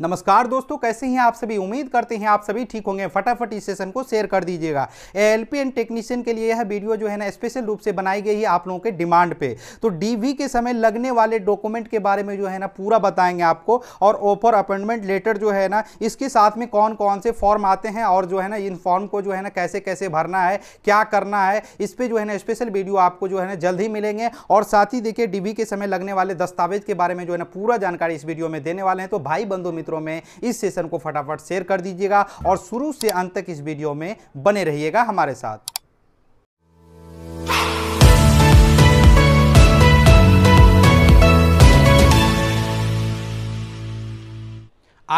नमस्कार दोस्तों कैसे हैं आप सभी उम्मीद करते हैं आप सभी ठीक होंगे फटाफट इस सेशन को शेयर कर दीजिएगा एल पी एंड टेक्नीशियन के लिए यह वीडियो जो है ना स्पेशल रूप से बनाई गई है आप लोगों के डिमांड पे तो डीवी के समय लगने वाले डॉक्यूमेंट के बारे में जो है ना पूरा बताएंगे आपको और ऑफर अपॉइंटमेंट लेटर जो है ना इसके साथ में कौन कौन से फॉर्म आते हैं और जो है ना इन फॉर्म को जो है ना कैसे कैसे भरना है क्या करना है इस पर जो है ना स्पेशल वीडियो आपको जो है ना जल्द ही मिलेंगे और साथ ही देखिए डीवी के समय लगने वाले दस्तावेज के बारे में जो है ना पूरा जानकारी इस वीडियो में देने वाले हैं तो भाई बंधु मित्र मित्रों में इस सेशन को फटाफट शेयर कर दीजिएगा और शुरू से अंत तक इस वीडियो में बने रहिएगा हमारे साथ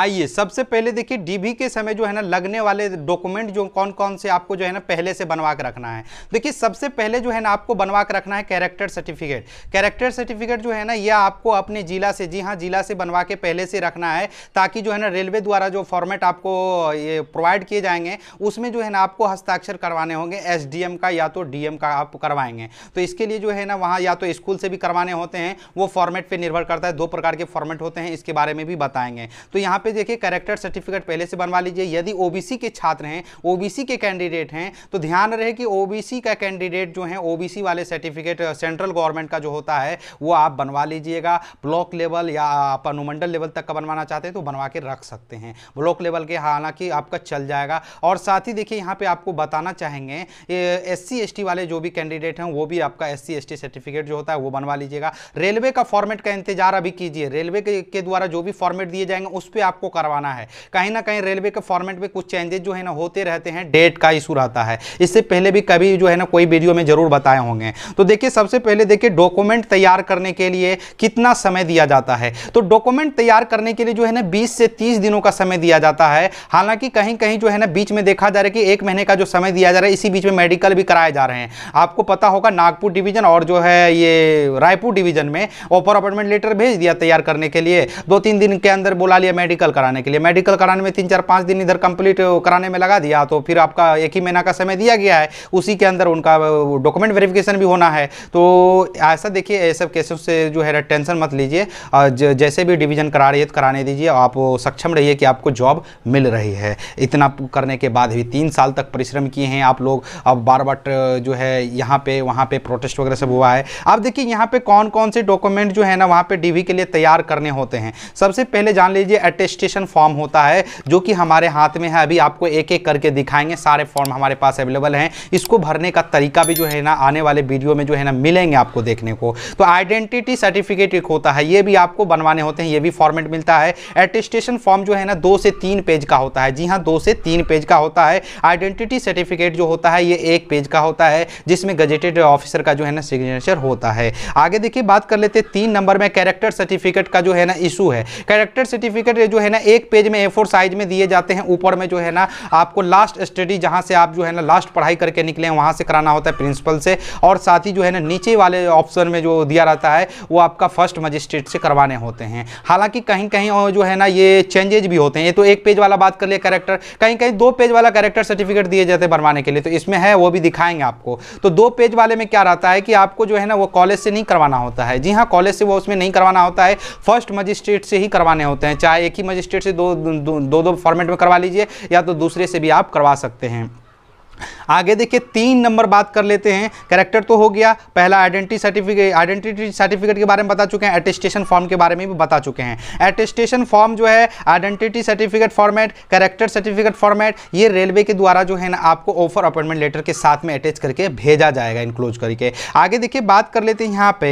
आइए सबसे पहले देखिए डीबी के समय जो है ना लगने वाले डॉक्यूमेंट जो कौन कौन से आपको जो है ना पहले से बनवा के रखना है देखिए सबसे पहले जो है ना आपको बनवा के रखना है कैरेक्टर सर्टिफिकेट कैरेक्टर सर्टिफिकेट जो है ना यह आपको अपने जिला से जी हाँ जिला से बनवा के पहले से रखना है ताकि जो है ना रेलवे द्वारा जो फॉर्मेट आपको ये प्रोवाइड किए जाएंगे उसमें जो है ना आपको हस्ताक्षर करवाने होंगे एस का या तो डी का आप करवाएंगे तो इसके लिए जो है ना वहाँ या तो स्कूल से भी करवाने होते हैं वो फॉर्मेट पर निर्भर करता है दो प्रकार के फॉर्मेट होते हैं इसके बारे में भी बताएंगे तो यहाँ पे पे देखिए करेक्टर सर्टिफिकेट पहले से बनवा लीजिए यदि ओबीसी के छात्र हैं ओबीसी के कैंडिडेट हैं तो ध्यान रहे कि ओबीसी का कैंडिडेट जो है ओबीसी वाले सर्टिफिकेट सेंट्रल गवर्नमेंट का जो होता है वो आप बनवा लीजिएगा ब्लॉक लेवल या आप अनुमंडल लेवल तक का बनवाना चाहते हैं तो बनवा के रख सकते हैं ब्लॉक लेवल के हालांकि आपका चल जाएगा और साथ ही देखिए यहाँ पे आपको बताना चाहेंगे एस सी वाले जो भी कैंडिडेट हैं वो भी आपका एस सी सर्टिफिकेट जो होता है वो बनवा लीजिएगा रेलवे का फॉर्मेट का इंतजार अभी कीजिए रेलवे के द्वारा जो भी फॉर्मेट दिए जाएंगे उस पर आप आपको करवाना है कहीं ना कहीं रेलवे के फॉर्मेट में कुछ चेंजेस जो है ना होते रहते हैं डेट का इशू रहता है इससे पहले भी कभी जो है ना कोई वीडियो में जरूर बताए होंगे तो देखिए सबसे पहले देखिए डॉक्यूमेंट तैयार करने के लिए कितना समय दिया जाता है तो डॉक्यूमेंट तैयार करने के लिए जो है ना बीस से तीस दिनों का समय दिया जाता है हालांकि कहीं कहीं जो है ना बीच में देखा जा रहा है कि एक महीने का जो समय दिया जा रहा है इसी बीच में मेडिकल भी कराए जा रहे हैं आपको पता होगा नागपुर डिवीजन और जो है ये रायपुर डिवीजन में ओपर अपॉइंटमेंट लेटर भेज दिया तैयार करने के लिए दो तीन दिन के अंदर बुला लिया मेडिकल मेडिकल कराने के लिए मेडिकल कराने में तीन चार पाँच दिन इधर कंप्लीट कराने में लगा दिया तो फिर आपका एक ही महीना का समय दिया गया है उसी के अंदर उनका डॉक्यूमेंट वेरिफिकेशन भी होना है तो ऐसा देखिए ऐसे केसों से जो है टेंशन मत लीजिए जैसे भी डिवीजन करा रही है तो कराने दीजिए आप सक्षम रहिए कि आपको जॉब मिल रही है इतना करने के बाद भी तीन साल तक परिश्रम किए हैं आप लोग अब बार बार जो है यहाँ पे वहाँ पे प्रोटेस्ट वगैरह सब हुआ है अब देखिए यहाँ पे कौन कौन से डॉक्यूमेंट जो है ना वहाँ पे डीवी के लिए तैयार करने होते हैं सबसे पहले जान लीजिए अटेस्ट रजिस्ट्रेशन फॉर्म होता है जो कि हमारे हाथ में है अभी आपको एक एक करके दिखाएंगे सारे फॉर्म हमारे पास अवेलेबल हैं इसको भरने का तरीका भी जो है ना आने वाले वीडियो में जो है ना मिलेंगे आपको देखने को तो आइडेंटिटी सर्टिफिकेट एक होता है ये भी आपको बनवाने होते हैं ये भी फॉर्मेट मिलता है एटेस्टेशन फॉर्म जो है ना दो से तीन पेज का होता है जी हाँ दो से तीन पेज का होता है आइडेंटिटी सर्टिफिकेट जो होता है ये एक पेज का होता है जिसमें गजेटेड ऑफिसर का जो है ना सिग्नेचर होता है आगे देखिए बात कर लेते हैं तीन नंबर में कैरेक्टर सर्टिफिकेट का जो है ना इशू है कैरेक्टर सर्टिफिकेट जो है ना एक पेज में ए साइज में दिए जाते हैं ऊपर में जो है ना आपको लास्ट स्टडी जहां से आप जो है ना लास्ट पढ़ाई करके निकले हैं वहां से कराना होता है प्रिंसिपल से और साथ ही जो है ना नीचे वाले ऑप्शन में जो दिया रहता है वो आपका फर्स्ट मजिस्ट्रेट से करवाने होते हैं हालांकि कहीं कहीं जो है ना ये चेंजेज भी होते हैं ये तो एक पेज वाला बात कर लिया करेक्टर कहीं कहीं दो पेज वाला करेक्टर सर्टिफिकेट दिए जाते हैं बनवाने के लिए तो इसमें है वो भी दिखाएंगे आपको तो दो पेज वाले में क्या रहता है कि आपको जो है ना वो कॉलेज से नहीं करवाना होता है जी हाँ कॉलेज से वो उसमें नहीं करवाना होता है फर्स्ट मजिस्ट्रेट से ही करवाने होते हैं चाहे एक ही मजिस्ट्रेट से दो दो, दो, दो फॉर्मेट में करवा लीजिए या तो दूसरे से भी आप करवा सकते हैं आगे देखिए तीन नंबर बात कर लेते हैं कैरेक्टर तो हो गया पहला आइडेंटिटी सर्टिफिकेट आइडेंटिटी सर्टिफिकेट के बारे में बता चुके हैं एटेस्टेशन फॉर्म के बारे में भी बता चुके हैं एटेस्टेशन फॉर्म जो है identity certificate format character certificate format ये रेलवे के द्वारा जो है ना आपको ऑफर अपॉइंटमेंट लेटर के साथ में अटैच करके भेजा जाएगा इनक्लोज करके आगे देखिए बात कर लेते हैं यहाँ पे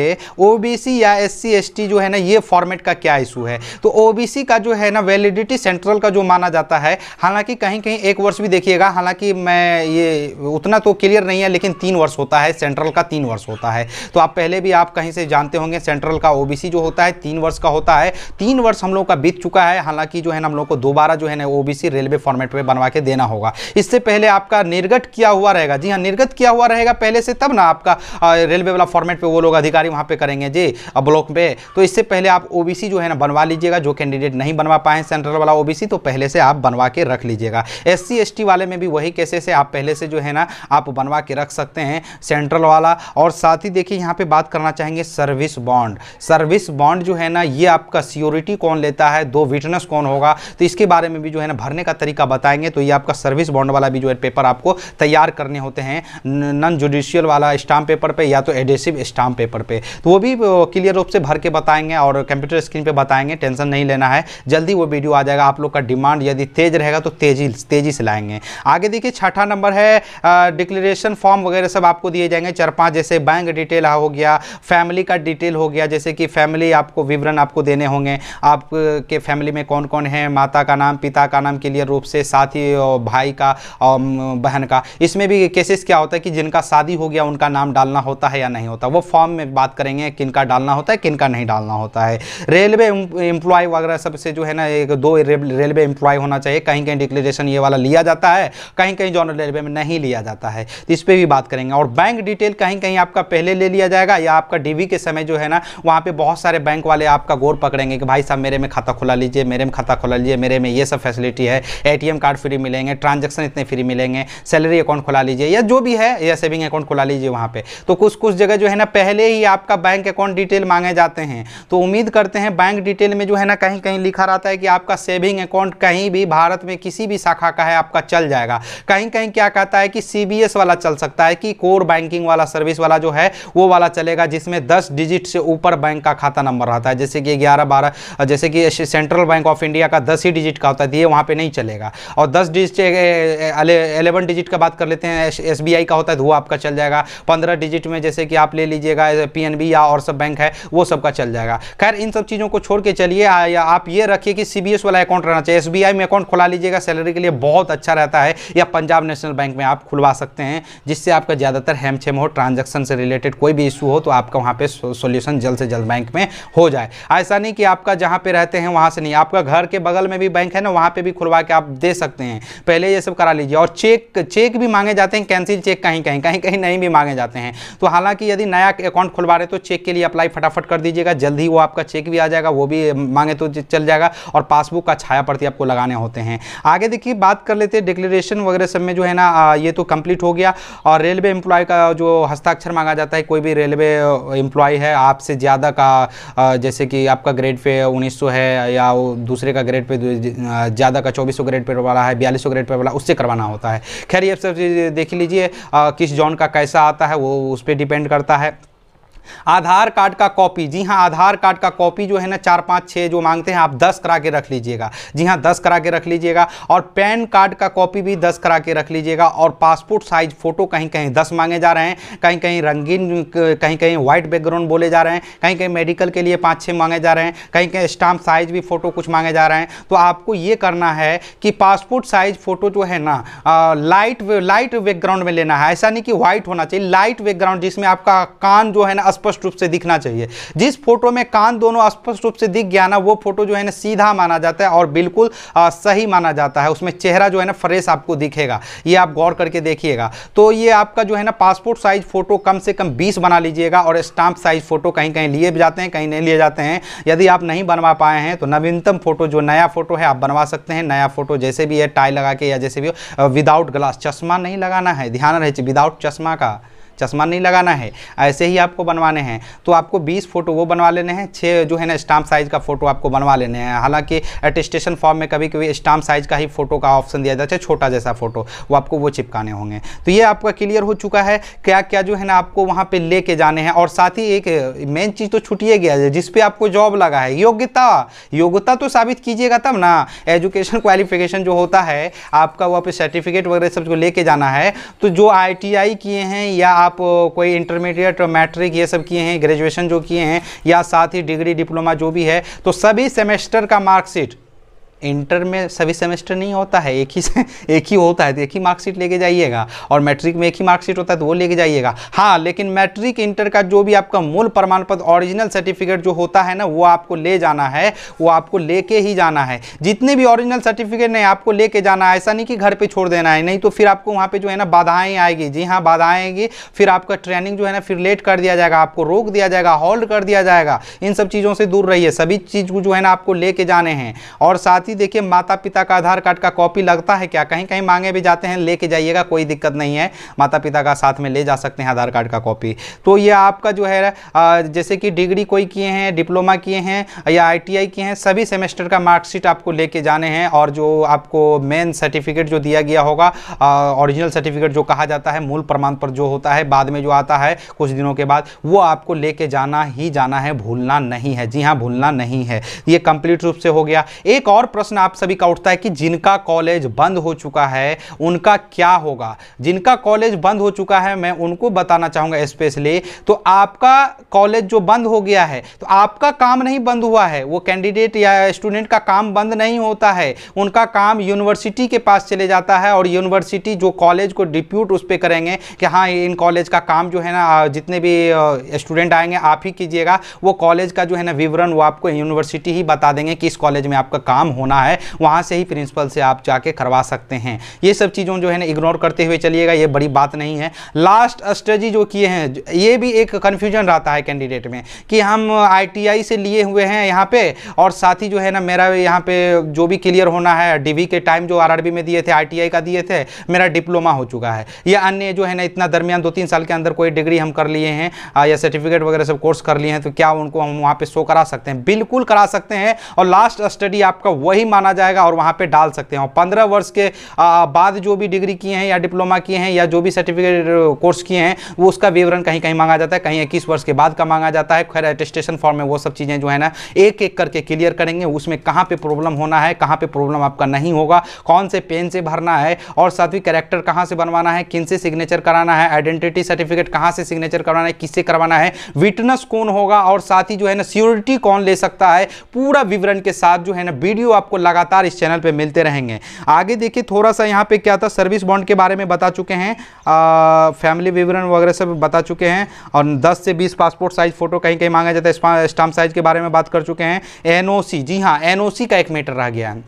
ओबीसी या एस सी जो है ना ये फॉर्मेट का क्या इशू है तो ओ का जो है ना वैलिडिटी सेंट्रल का जो माना जाता है हालांकि कहीं कहीं एक वर्ष भी देखिएगा हालांकि मैं ये उतना तो क्लियर नहीं है लेकिन तीन वर्ष होता है सेंट्रल का तीन वर्ष होता है तो आप पहले भी आप कहीं से जानते होंगे सेंट्रल का ओबीसी जो होता है तीन वर्ष का होता है तीन वर्ष हम लोगों का बीत चुका है हालांकि जो है ना हम लोग को दोबारा जो है ना ओ रेलवे फॉर्मेट पर बनवा के देना होगा इससे पहले आपका निर्गत किया हुआ रहेगा जी हाँ निर्गत किया हुआ रहेगा पहले से तब ना आपका रेलवे वाला फॉर्मेट पर वो लोग अधिकारी वहाँ पर करेंगे जी ब्लॉक पे तो इससे पहले आप ओ जो है ना बनवा लीजिएगा जो कैंडिडेट नहीं बनवा पाए सेंट्रल वाला ओबीसी तो पहले से आप बनवा के रख लीजिएगा एस सी वाले में भी वही कैसे से आप पहले पहले से जो है ना आप बनवा के रख सकते हैं सेंट्रल वाला और साथ ही देखिए यहाँ पे बात करना चाहेंगे सर्विस बॉन्ड सर्विस बॉन्ड जो है ना ये आपका सियोरिटी कौन लेता है दो विटनेस कौन होगा तो इसके बारे में भी जो है ना भरने का तरीका बताएंगे तो ये आपका सर्विस बॉन्ड वाला भी जो है पेपर आपको तैयार करने होते हैं नॉन जुडिशियल वाला स्टाम्प पेपर पर या तो एडेसिव स्टाम्प पेपर पे तो वो भी क्लियर रूप से भर के बताएंगे और कंप्यूटर स्क्रीन पर बताएंगे टेंशन नहीं लेना है जल्दी वो वीडियो आ जाएगा आप लोग का डिमांड यदि तेज रहेगा तो तेजी तेजी से लाएंगे आगे देखिए छठा नंबर है डिक्लेरेशन फॉर्म वगैरह सब आपको दिए जाएंगे चार पाँच जैसे बैंक डिटेल हो गया फैमिली का डिटेल हो गया जैसे कि फैमिली आपको विवरण आपको देने होंगे आपके फैमिली में कौन कौन है माता का नाम पिता का नाम क्लियर रूप से साथ और भाई का और बहन का इसमें भी केसेस क्या होता है कि जिनका शादी हो गया उनका नाम डालना होता है या नहीं होता वो फॉर्म में बात करेंगे किन का डालना होता है किन का नहीं डालना होता है रेलवे एम्प्लॉय वगैरह सबसे जो है ना एक दो रेलवे एम्प्लॉय होना चाहिए कहीं कहीं डिक्लेरेशन ये वाला लिया जाता है कहीं कहीं जोनल रेलवे सर्वे में नहीं लिया जाता है तो इस पर भी बात करेंगे और बैंक डिटेल कहीं कहीं आपका पहले ले लिया जाएगा या आपका डीवी के समय जो है ना वहाँ पर बहुत सारे बैंक वाले आपका गोर पकड़ेंगे कि भाई साहब मेरे में खाता खुला लीजिए मेरे में खाता खुला लीजिए मेरे में ये सब फैसिलिटी है ए कार्ड फ्री मिलेंगे ट्रांजेक्शन इतने फ्री मिलेंगे सैलरी अकाउंट खुला लीजिए या जो भी है या सेविंग अकाउंट खुला लीजिए वहाँ पर तो कुछ कुछ जगह जो है ना पहले ही आपका बैंक अकाउंट डिटेल मांगे जाते हैं तो उम्मीद करते हैं बैंक डिटेल में जो है ना कहीं कहीं लिखा रहता है कि आपका सेविंग अकाउंट कहीं भी भारत में किसी भी शाखा का है आपका चल जाएगा कहीं कहीं क्या क्या कहता है कि सीबीएस वाला चल सकता है कि कोर बैंकिंग वाला सर्विस वाला जो है वो वाला चलेगा जिसमें दस डिजिट से ऊपर बैंक का खाता नंबर रहता है जैसे कि ग्यारह बारह जैसे कि सेंट्रल बैंक ऑफ इंडिया का दस ही डिजिट का होता है तो ये वहाँ पर नहीं चलेगा और दस डिजिट एलेवन डिजिट का बात कर लेते हैं एस का होता है तो वो आपका चल जाएगा पंद्रह डिजिट में जैसे कि आप ले लीजिएगा पी या और सब बैंक है वो सबका चल जाएगा खैर इन सब चीज़ों को छोड़ के चलिए आप ये रखिए कि सी वाला अकाउंट रहना चाहिए एस में अकाउंट खोला लीजिएगा सैलरी के लिए बहुत अच्छा रहता है या पंजाब नेशनल बैंक में आप खुलवा सकते हैं जिससे आपका ज़्यादातर हेम छेम हो ट्रांजेक्शन से रिलेटेड कोई भी इशू हो तो आपका वहाँ पर सोल्यूशन जल्द से जल्द बैंक में हो जाए ऐसा नहीं कि आपका जहाँ पर रहते हैं वहाँ से नहीं आपका घर के बगल में भी बैंक है ना वहाँ पर भी खुलवा के आप दे सकते हैं पहले ये सब करा लीजिए और चेक चेक भी मांगे जाते हैं कैंसिल चेक कहीं कहीं कहीं कहीं नहीं भी मांगे जाते हैं तो हालांकि यदि नया अकाउंट खुलवा रहे तो चेक के लिए अप्लाई फटाफट कर दीजिएगा जल्द ही वो आपका चेक भी आ जाएगा वो भी मांगे तो चल जाएगा और पासबुक का छाया प्रति आपको लगाने होते हैं आगे देखिए बात कर लेते हैं डिक्लेरेशन वगैरह सब में जो है ना अपना ये तो कंप्लीट हो गया और रेलवे एम्प्लॉय का जो हस्ताक्षर मांगा जाता है कोई भी रेलवे एम्प्लॉय है आपसे ज़्यादा का जैसे कि आपका ग्रेड पे उन्नीस है या दूसरे का ग्रेड पे ज़्यादा का चौबीस ग्रेड पे वाला है बयालीस ग्रेड पे वाला उससे करवाना होता है खैर ये सब चीज़ देख लीजिए किस जॉन का कैसा आता है वो उस पर डिपेंड करता है आधार कार्ड का कॉपी जी हाँ आधार कार्ड का कॉपी जो है ना चार पाँच छः जो मांगते हैं आप दस करा के रख लीजिएगा जी हाँ दस करा के रख लीजिएगा और पैन कार्ड का कॉपी भी दस करा के रख लीजिएगा और पासपोर्ट साइज फ़ोटो कहीं कहीं दस मांगे जा रहे हैं कहीं कहीं रंगीन कहीं कहीं व्हाइट बैकग्राउंड बोले जा रहे हैं कहीं कहीं मेडिकल के लिए पाँच छः मांगे जा रहे हैं कहीं कहीं स्टाम्प साइज भी फ़ोटो कुछ मांगे जा रहे हैं तो आपको ये करना है कि पासपोर्ट साइज फ़ोटो जो है ना लाइट लाइट बैकग्राउंड में लेना है ऐसा नहीं कि व्हाइट होना चाहिए लाइट बैकग्राउंड जिसमें आपका कान जो है ना स्पष्ट रूप से दिखना चाहिए जिस फोटो में कान दोनों स्पष्ट रूप से दिख गया ना वो फोटो जो है ना सीधा माना जाता है और बिल्कुल सही माना जाता है उसमें चेहरा जो है ना फ्रेश आपको दिखेगा ये आप गौर करके देखिएगा तो ये आपका जो है ना पासपोर्ट साइज फोटो कम से कम बीस बना लीजिएगा और स्टाम्प साइज फोटो कहीं कहीं लिए जाते हैं कहीं नहीं लिए जाते हैं यदि आप नहीं बनवा पाए हैं तो नवीनतम फोटो जो नया फोटो है आप बनवा सकते हैं नया फोटो जैसे भी है टाई लगा के या जैसे भी विदाउट ग्लास चश्मा नहीं लगाना है ध्यान रहे विदाउट चश्मा का चश्मा नहीं लगाना है ऐसे ही आपको बनवाने हैं तो आपको बीस फ़ोटो वो बनवा लेने हैं छः जो है ना स्टाम्प साइज़ का फ़ोटो आपको बनवा लेने हैं हालांकि एटेस्टेशन फॉर्म में कभी कभी स्टाम्प साइज़ का ही फ़ोटो का ऑप्शन दिया जाता है छोटा जैसा फ़ोटो वो आपको वो चिपकाने होंगे तो ये आपका क्लियर हो चुका है क्या क्या जो है ना आपको वहाँ पर ले के जाने हैं और साथ ही एक मेन चीज़ तो छुटिए गया है जिसपे आपको जॉब लगा है योग्यता योग्यता तो साबित कीजिएगा तब ना एजुकेशन क्वालिफिकेशन जो होता है आपका वो आप सर्टिफिकेट वगैरह सब लेके जाना है तो जो आई किए हैं या आप आप कोई इंटरमीडिएट मैट्रिक ये सब किए हैं ग्रेजुएशन जो किए हैं या साथ ही डिग्री डिप्लोमा जो भी है तो सभी सेमेस्टर का मार्कशीट इंटर में सभी सेमेस्टर नहीं होता है एक ही से एक ही होता है तो एक ही मार्कशीट लेके जाइएगा और मैट्रिक में एक ही मार्कशीट होता है तो वो लेके जाइएगा हाँ लेकिन मैट्रिक इंटर का जो भी आपका मूल प्रमाण पत्र ओरिजिनल सर्टिफिकेट जो होता है ना वो आपको ले जाना है वो आपको लेके ही जाना है जितने भी ऑरिजिनल सर्टिफिकेट नहीं आपको लेके जाना है ऐसा नहीं कि घर पर छोड़ देना है नहीं तो फिर आपको वहाँ पर जो है ना बाधाएँ आएगी जी हाँ बाधाएँ आएगी फिर आपका ट्रेनिंग जो है ना फिर लेट कर दिया जाएगा आपको रोक दिया जाएगा होल्ड कर दिया जाएगा इन सब चीज़ों से दूर रहिए सभी चीज़ जो है ना आपको लेके जाने हैं और साथ साथ ही देखिए माता पिता का आधार कार्ड का कॉपी लगता है क्या कहीं कहीं मांगे भी जाते हैं लेके जाइएगा कोई दिक्कत नहीं है माता पिता का साथ में ले जा सकते हैं आधार कार्ड का कॉपी तो ये आपका जो है जैसे कि डिग्री कोई किए हैं डिप्लोमा किए हैं या आई किए हैं सभी सेमेस्टर का मार्कशीट आपको लेके जाने हैं और जो आपको मेन सर्टिफिकेट जो दिया गया होगा ओरिजिनल सर्टिफिकेट जो कहा जाता है मूल प्रमाण पर जो होता है बाद में जो आता है कुछ दिनों के बाद वो आपको लेके जाना ही जाना है भूलना नहीं है जी हाँ भूलना नहीं है ये कंप्लीट रूप से हो गया एक और प्रश्न आप सभी का उठता है कि जिनका कॉलेज बंद हो चुका है उनका क्या होगा जिनका कॉलेज बंद हो चुका है मैं उनको बताना चाहूंगा स्पेशली तो आपका कॉलेज जो बंद हो गया है तो आपका काम नहीं बंद हुआ है वो कैंडिडेट या स्टूडेंट का काम बंद नहीं होता है उनका काम यूनिवर्सिटी के पास चले जाता है और यूनिवर्सिटी जो कॉलेज को डिप्यूट उस पर करेंगे कि हाँ इन कॉलेज का काम जो है ना जितने भी स्टूडेंट आएंगे आप ही कीजिएगा वो कॉलेज का जो है ना विवरण वो आपको यूनिवर्सिटी ही बता देंगे कि इस कॉलेज में आपका काम होना होना है वहाँ से ही प्रिंसिपल से आप जाके करवा सकते हैं ये सब चीज़ों जो है ना इग्नोर करते हुए चलिएगा ये बड़ी बात नहीं है लास्ट स्ट्रेजी जो किए हैं ये भी एक कन्फ्यूजन रहता है कैंडिडेट में कि हम आई से लिए हुए हैं यहाँ पर और साथ ही जो है ना मेरा यहाँ पर जो भी क्लियर होना है डी के टाइम जो आर में दिए थे आई का दिए थे मेरा डिप्लोमा हो चुका है या अन्य जो है ना इतना दरमियान दो तीन साल के अंदर कोई डिग्री हम कर लिए हैं या सर्टिफिकेट वगैरह सब कोर्स कर लिए हैं तो क्या उनको हम वहाँ पे शो करा सकते हैं बिल्कुल करा सकते हैं और लास्ट स्टडी आपका वही वही माना जाएगा और वहाँ पर डाल सकते हैं पंद्रह वर्ष के बाद जो भी डिग्री किए हैं या डिप्लोमा किए हैं या जो भी सर्टिफिकेट कोर्स किए हैं वो उसका विवरण कहीं कहीं मांगा जाता है कहीं इक्कीस वर्ष के बाद का मांगा जाता है खैर एटेस्टेशन फॉर्म में वो सब चीज़ें जो है ना एक एक करके क्लियर करेंगे उसमें कहाँ पर प्रॉब्लम होना है कहाँ पर प्रॉब्लम आपका नहीं होगा कौन से पेन से भरना है और साथ ही कैरेक्टर कहाँ से बनवाना है किन से सिग्नेचर कराना है आइडेंटिटी सर्टिफिकेट कहाँ से सिग्नेचर करवाना है किससे करवाना है विटनेस कौन होगा और साथ ही जो है ना सिक्योरिटी कौन ले सकता है पूरा विवरण के साथ जो है ना वीडियो आप आपको लगातार इस चैनल पे मिलते रहेंगे आगे देखिए थोड़ा सा यहाँ पर क्या था सर्विस बॉन्ड के बारे में बता चुके हैं फैमिली विवरण वगैरह सब बता चुके हैं और दस से बीस पासपोर्ट साइज फ़ोटो कहीं कहीं मांगा जाता है स्टाम्प साइज के बारे में बात कर चुके हैं एनओसी जी हाँ एनओसी का एक मेटर रह गया है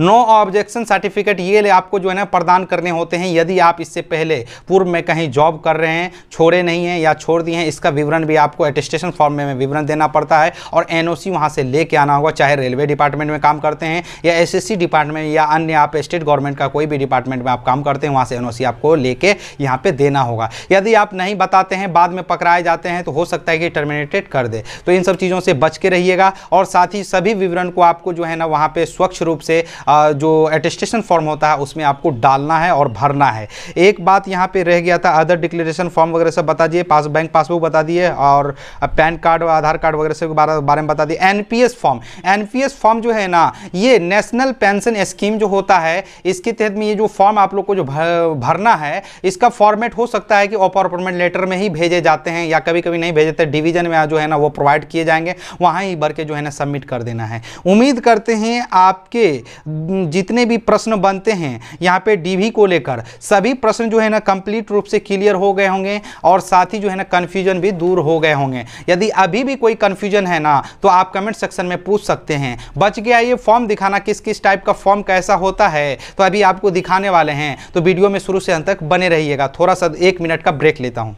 नो ऑब्जेक्शन सर्टिफिकेट ये आपको जो है ना प्रदान करने होते हैं यदि आप इससे पहले पूर्व में कहीं जॉब कर रहे हैं छोड़े नहीं हैं या छोड़ दिए हैं इसका विवरण भी आपको एटेस्टेशन फॉर्म में विवरण देना पड़ता है और एन ओ वहाँ से लेके आना होगा चाहे रेलवे डिपार्टमेंट में काम करते हैं या एस डिपार्टमेंट या अन्य आप स्टेट गवर्नमेंट का कोई भी डिपार्टमेंट में आप काम करते हैं वहाँ से एन आपको लेके यहाँ पर देना होगा यदि आप नहीं बताते हैं बाद में पकड़ाए जाते हैं तो हो सकता है कि टर्मिनेटेड कर दे तो इन सब चीज़ों से बच के रहिएगा और साथ ही सभी विवरण को आपको जो है ना वहाँ पर स्वच्छ रूप से जो एटेस्टेशन फॉर्म होता है उसमें आपको डालना है और भरना है एक बात यहाँ पे रह गया था अदर डिक्लेरेशन फॉर्म वगैरह सब बता दिए पास बैंक पासबुक बता दिए और पैन कार्ड आधार कार्ड वगैरह सब बारे में बता दिए एनपीएस फॉर्म एनपीएस फॉर्म जो है ना ये नेशनल पेंशन स्कीम जो होता है इसके तहत में ये जो फॉर्म आप लोग को जो भरना है इसका फॉर्मेट हो सकता है कि अपॉइंटमेंट लेटर में ही भेजे जाते हैं या कभी कभी नहीं भेजते डिवीजन में जो है ना वो प्रोवाइड किए जाएंगे वहाँ ही भर के जो है ना सबमिट कर देना है उम्मीद करते हैं आपके जितने भी प्रश्न बनते हैं यहाँ पे डीवी को लेकर सभी प्रश्न जो है ना कंप्लीट रूप से क्लियर हो गए होंगे और साथ ही जो है ना कन्फ्यूजन भी दूर हो गए होंगे यदि अभी भी कोई कन्फ्यूजन है ना तो आप कमेंट सेक्शन में पूछ सकते हैं बच गया ये फॉर्म दिखाना किस किस टाइप का फॉर्म कैसा होता है तो अभी आपको दिखाने वाले हैं तो वीडियो में शुरू से अंत तक बने रहिएगा थोड़ा सा एक मिनट का ब्रेक लेता हूँ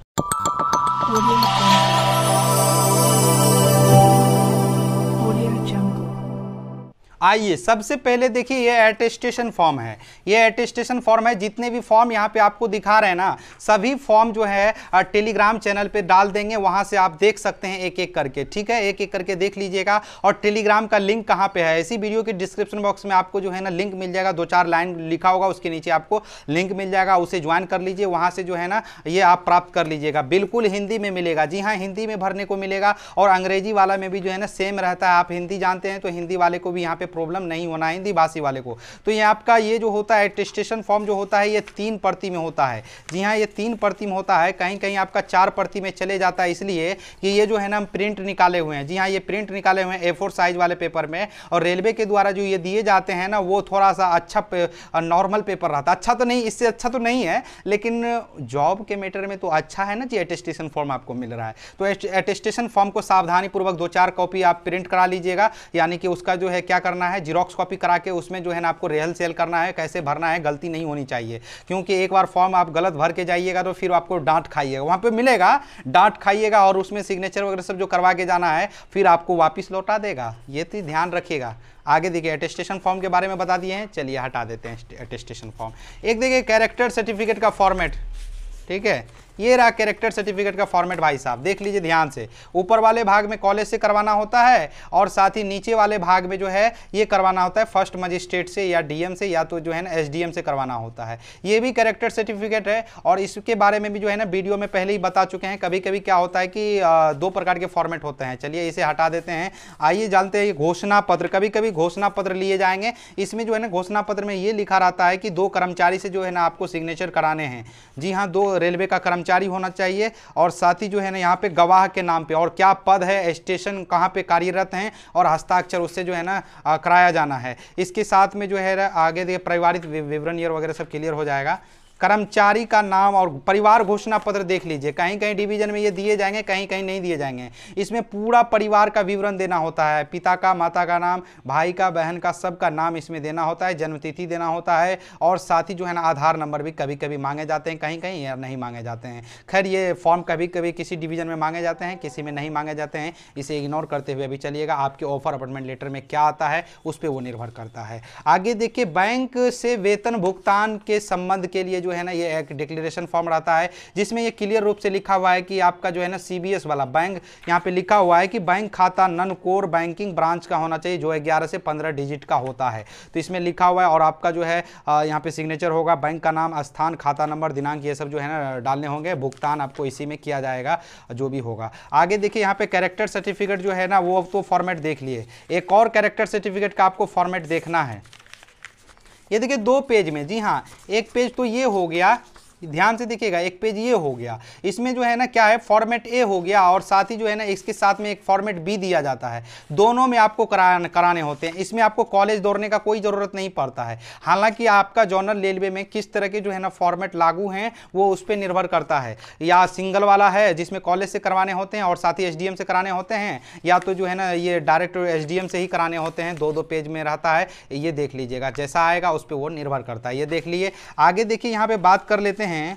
आइए सबसे पहले देखिए ये एटेस्टेशन फॉर्म है ये एटेस्टेशन फॉर्म है जितने भी फॉर्म यहाँ पे आपको दिखा रहे हैं ना सभी फॉर्म जो है टेलीग्राम चैनल पे डाल देंगे वहाँ से आप देख सकते हैं एक एक करके ठीक है एक एक करके देख लीजिएगा और टेलीग्राम का लिंक कहाँ पे है इसी वीडियो के डिस्क्रिप्शन बॉक्स में आपको जो है ना लिंक मिल जाएगा दो चार लाइन लिखा होगा उसके नीचे आपको लिंक मिल जाएगा उसे ज्वाइन कर लीजिए वहाँ से जो है ना ये आप प्राप्त कर लीजिएगा बिल्कुल हिंदी में मिलेगा जी हाँ हिंदी में भरने को मिलेगा और अंग्रेजी वाला में भी जो है ना सेम रहता है आप हिंदी जानते हैं तो हिंदी वाले को भी यहाँ पे प्रॉब्लम नहीं होना हिंदी भाषी वाले को तो ये आपका ये जो होता है एटेस्टेशन फॉर्म जो होता है ये तीन प्रति में होता है जी हाँ ये तीन प्रति में होता है कहीं कहीं आपका चार प्रति में चले जाता है इसलिए कि ये जो है ना हम प्रिंट निकाले हुए हैं जी हाँ ये प्रिंट निकाले हुए हैं ए साइज वाले पेपर में और रेलवे के द्वारा जो ये दिए जाते हैं ना वो थोड़ा सा अच्छा नॉर्मल पेपर रहता अच्छा तो नहीं इससे अच्छा तो नहीं है लेकिन जॉब के मैटर में तो अच्छा है ना जी एटेस्टेशन फॉर्म आपको मिल रहा है तो एटेस्टेशन फॉर्म को सावधानीपूर्वक दो चार कॉपी आप प्रिंट करा लीजिएगा यानी कि उसका जो है क्या करना करना है जीरोक्स कॉपी करा के उसमें जो है ना आपको रेहल सेल करना है कैसे भरना है गलती नहीं होनी चाहिए क्योंकि एक बार फॉर्म आप गलत भर के जाइएगा तो फिर आपको डांट खाइएगा वहाँ पर मिलेगा डांट खाइएगा और उसमें सिग्नेचर वगैरह सब जो करवा के जाना है फिर आपको वापस लौटा देगा ये तो ध्यान रखिएगा आगे देखिए अटेस्टेशन फॉर्म के बारे में बता दिए हैं चलिए हटा देते हैं अटेस्टेशन फॉर्म एक देखिए कैरेक्टर सर्टिफिकेट का फॉर्मेट ठीक है ये रहा कैरेक्टर सर्टिफिकेट का फॉर्मेट भाई साहब देख लीजिए ध्यान से ऊपर वाले भाग में कॉलेज से करवाना होता है और साथ ही नीचे वाले भाग में जो है ये करवाना होता है फर्स्ट मजिस्ट्रेट से या डीएम से या तो जो है ना एस से करवाना होता है ये भी कैरेक्टर सर्टिफिकेट है और इसके बारे में भी जो है ना वीडियो में पहले ही बता चुके हैं कभी कभी क्या होता है कि दो प्रकार के फॉर्मेट होते हैं चलिए इसे हटा देते हैं आइए जानते हैं घोषणा पत्र कभी कभी घोषणा पत्र लिए जाएंगे इसमें जो है ना घोषणा पत्र में ये लिखा रहता है कि दो कर्मचारी से जो है ना आपको सिग्नेचर कराने हैं जी हाँ दो रेलवे का कर्मचारी कर्मचारी होना चाहिए और साथ ही जो है ना यहाँ पे गवाह के नाम पे और क्या पद है स्टेशन कहाँ पे कार्यरत हैं और हस्ताक्षर उससे जो है ना कराया जाना है इसके साथ में जो है आगे देखिए पारिवारिक विवरण ये वगैरह सब क्लियर हो जाएगा कर्मचारी का नाम और परिवार घोषणा पत्र देख लीजिए कहीं कहीं डिवीजन में ये दिए जाएंगे कहीं कहीं नहीं दिए जाएंगे इसमें पूरा परिवार का विवरण देना होता है पिता का माता का नाम भाई का बहन का सबका नाम इसमें देना होता है जन्मतिथि देना होता है और साथ ही जो है ना आधार नंबर भी कभी कभी मांगे जाते हैं कहीं कहीं या नहीं मांगे जाते हैं खैर ये फॉर्म कभी कभी किसी डिवीजन में मांगे जाते हैं किसी में नहीं मांगे जाते हैं इसे इग्नोर करते हुए अभी चलिएगा आपके ऑफर अपॉइंटमेंट लेटर में क्या आता है उस पर वो निर्भर करता है आगे देखिए बैंक से वेतन भुगतान के संबंध के लिए जो है ना ये एक डिक्लेरेशन फॉर्म रहता है जिसमें ये क्लियर रूप से लिखा हुआ है कि आपका जो है ना सी वाला बैंक यहाँ पे लिखा हुआ है कि बैंक खाता नन कोर बैंकिंग ब्रांच का होना चाहिए जो है ग्यारह से पंद्रह डिजिट का होता है तो इसमें लिखा हुआ है और आपका जो है यहाँ पे सिग्नेचर होगा बैंक का नाम स्थान खाता नंबर दिनांक ये सब जो है ना डालने होंगे भुगतान आपको इसी में किया जाएगा जो भी होगा आगे देखिए यहाँ पे कैरेक्टर सर्टिफिकेट जो है ना वो तो फॉर्मेट देख लिए एक और कैरेक्टर सर्टिफिकेट का आपको फॉर्मेट देखना है ये देखिए दो पेज में जी हाँ एक पेज तो ये हो गया ध्यान से देखिएगा एक पेज ये हो गया इसमें जो है ना क्या है फॉर्मेट ए हो गया और साथ ही जो है ना इसके साथ में एक फॉर्मेट बी दिया जाता है दोनों में आपको करा कराने होते हैं इसमें आपको कॉलेज दौड़ने का कोई ज़रूरत नहीं पड़ता है हालांकि आपका जोनल रेलवे में किस तरह के जो है ना फॉर्मेट लागू हैं वो उस पर निर्भर करता है या सिंगल वाला है जिसमें कॉलेज से करवाने होते हैं और साथ ही एस से कराने होते हैं या तो जो है ना ये डायरेक्ट एस से ही कराने होते हैं दो दो पेज में रहता है ये देख लीजिएगा जैसा आएगा उस पर वो निर्भर करता है ये देख लीजिए आगे देखिए यहाँ पर बात कर लेते हैं हैं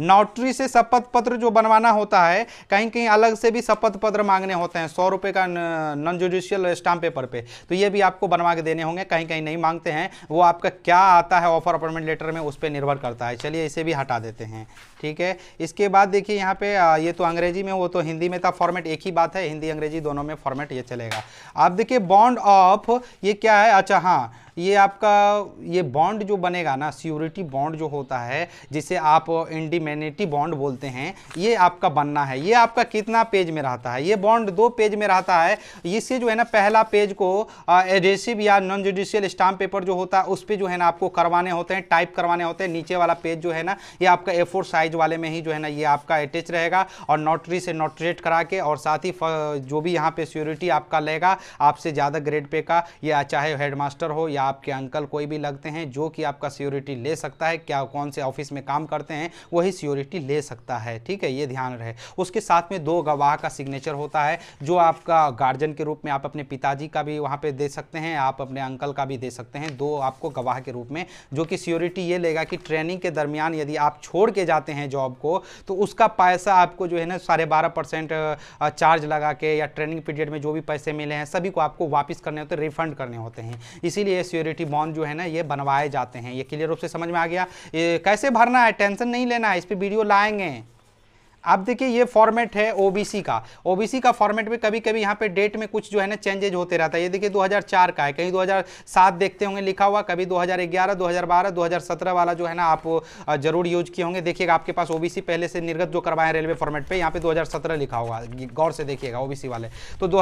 नोटरी से शपथ पत्र जो बनवाना होता है कहीं कहीं अलग से भी शपथ पत्र मांगने होते हैं सौ रुपये का नॉन जुडिशियल स्टाम्प पेपर पे तो ये भी आपको बनवा के देने होंगे कहीं कहीं नहीं मांगते हैं वो आपका क्या आता है ऑफर अपॉइंटमेंट लेटर में उस पर निर्भर करता है चलिए इसे भी हटा देते हैं ठीक है इसके बाद देखिए यहाँ पे ये तो अंग्रेजी में वो तो हिंदी में था फॉर्मेट एक ही बात है हिंदी अंग्रेजी दोनों में फॉर्मेट ये चलेगा आप देखिए बॉन्ड ऑफ ये क्या है अच्छा हाँ ये आपका ये बॉन्ड जो बनेगा ना सियोरिटी बॉन्ड जो होता है जिसे आप इंडिमेनिटी बॉन्ड बोलते हैं ये आपका बनना है ये आपका कितना पेज में रहता है ये बॉन्ड दो पेज में रहता है इससे जो है ना पहला पेज को एडेसिव या नॉन जुडिशियल स्टाम्प पेपर जो होता है उस पर जो है ना आपको करवाने होते हैं टाइप करवाने होते हैं नीचे वाला पेज जो है ना ये आपका ए साइज वाले में ही जो है ना ये आपका अटैच रहेगा और नोटरी से नोटरेट करा के और साथ ही जो भी यहाँ पे सियोरिटी आपका लेगा आपसे ज़्यादा ग्रेड पे का या चाहे हेडमास्टर हो या आपके अंकल कोई भी लगते हैं जो कि आपका सियोरिटी ले सकता है क्या कौन से ऑफिस में काम करते हैं वही सियोरिटी ले सकता है ठीक है ये ध्यान रहे उसके साथ में दो गवाह का सिग्नेचर होता है जो आपका गार्जियन के रूप में आप अपने पिताजी का भी वहाँ पर दे सकते हैं आप अपने अंकल का भी दे सकते हैं दो आपको गवाह के रूप में जो कि सियोरिटी ये लेगा कि ट्रेनिंग के दरमियान यदि आप छोड़ के जाते हैं जॉब को तो उसका पैसा आपको जो है ना साढ़े बारह परसेंट चार्ज लगा के या ट्रेनिंग पीरियड में जो भी पैसे मिले हैं सभी को आपको वापस करने होते हैं रिफंड करने होते हैं इसीलिए सिक्योरिटी बॉन्ड जो है ना ये बनवाए जाते हैं ये क्लियर रूप से समझ में आ गया ये कैसे भरना है टेंशन नहीं लेना है इस पर वीडियो लाएंगे आप देखिए ये फॉर्मेट है ओबीसी का ओबीसी का फॉर्मेट में कभी कभी यहाँ पे डेट में कुछ जो है ना चेंजेज होते रहता है ये देखिए 2004 का है कहीं 2007 देखते होंगे लिखा हुआ कभी 2011 2012 2017 वाला जो है ना आप जरूर यूज किए होंगे देखिएगा आपके पास ओबीसी पहले से निर्गत जो करवाए रेलवे फॉर्मेट पर यहाँ पे दो लिखा होगा गौर से देखिएगा ओबीसी वाले तो दो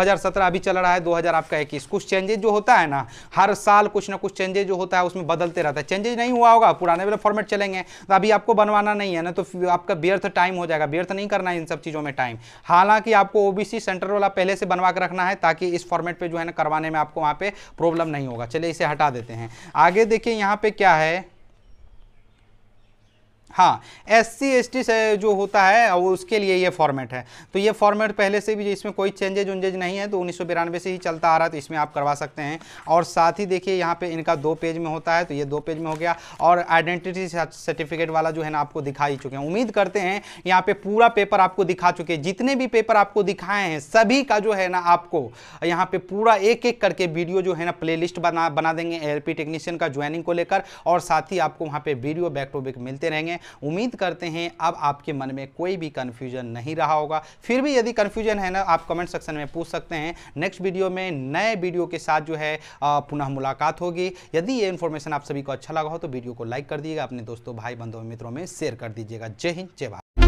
अभी चल रहा है दो आपका इक्कीस कुछ चेंजेज जो होता है ना हर साल कुछ ना कुछ चेंजेज जो होता है उसमें बदलते रहता है चेंजेज नहीं हुआ होगा पुराने वाले फॉर्मेट चलेंगे तो अभी आपको बनवाना नहीं है ना तो आपका व्यर्थ टाइम हो जाएगा व्यर्थ नहीं करना है इन सब चीज़ों में टाइम हालांकि आपको ओबीसी सेंटर वाला पहले से बनवा के रखना है ताकि इस फॉर्मेट पर जो है ना करवाने में आपको वहां पर प्रॉब्लम नहीं होगा चलिए इसे हटा देते हैं आगे देखिए यहां पर क्या है हाँ एस सी एस टी से जो होता है वो उसके लिए ये फॉर्मेट है तो ये फॉर्मेट पहले से भी इसमें कोई चेंजेज उंजेज नहीं है तो उन्नीस से ही चलता आ रहा है तो इसमें आप करवा सकते हैं और साथ ही देखिए यहाँ पे इनका दो पेज में होता है तो ये दो पेज में हो गया और आइडेंटिटी सर्टिफिकेट वाला जो है ना आपको दिखा ही चुके हैं उम्मीद करते हैं यहाँ पे पूरा पेपर आपको दिखा चुके हैं जितने भी पेपर आपको दिखाए हैं सभी का जो है ना आपको यहाँ पे पूरा एक एक करके वीडियो जो है ना प्ले बना बना देंगे एल टेक्नीशियन का ज्वाइनिंग को लेकर और साथ ही आपको वहाँ पे वीडियो बैक टू बैक मिलते रहेंगे उम्मीद करते हैं अब आपके मन में कोई भी कन्फ्यूजन नहीं रहा होगा फिर भी यदि कन्फ्यूजन है ना आप कमेंट सेक्शन में पूछ सकते हैं नेक्स्ट वीडियो में नए वीडियो के साथ जो है पुनः मुलाकात होगी यदि ये इन्फॉर्मेशन आप सभी को अच्छा लगा हो तो वीडियो को लाइक कर दीजिएगा अपने दोस्तों भाई बंधु मित्रों में शेयर कर दीजिएगा जय हिंद जय भारत